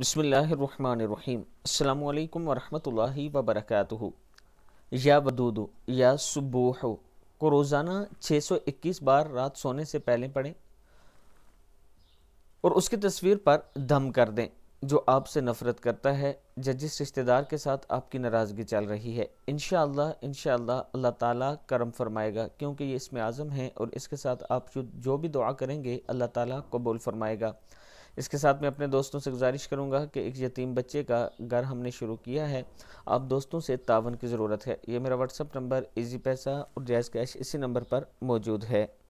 बसमीम् अल्लाम वरहमतुल्लाहि वबरकातुहु या वदूदु या सुबूह को रोज़ाना 621 बार रात सोने से पहले पढ़ें और उसकी तस्वीर पर दम कर दें जो आपसे नफ़रत करता है या जिस रिश्तेदार के साथ आपकी नाराज़गी चल रही है इन शह अल्लाह ताला करम फरमाएगा क्योंकि ये इसमें आज़म है और इसके साथ आप जो भी दुआ करेंगे अल्लाह ताला कबूल फरमाएगा इसके साथ मैं अपने दोस्तों से गुजारिश करूँगा कि एक यतीम बच्चे का घर हमने शुरू किया है आप दोस्तों से तावन की ज़रूरत है ये मेरा व्हाट्सअप नंबर इजी पैसा और जैज़ कैश इसी नंबर पर मौजूद है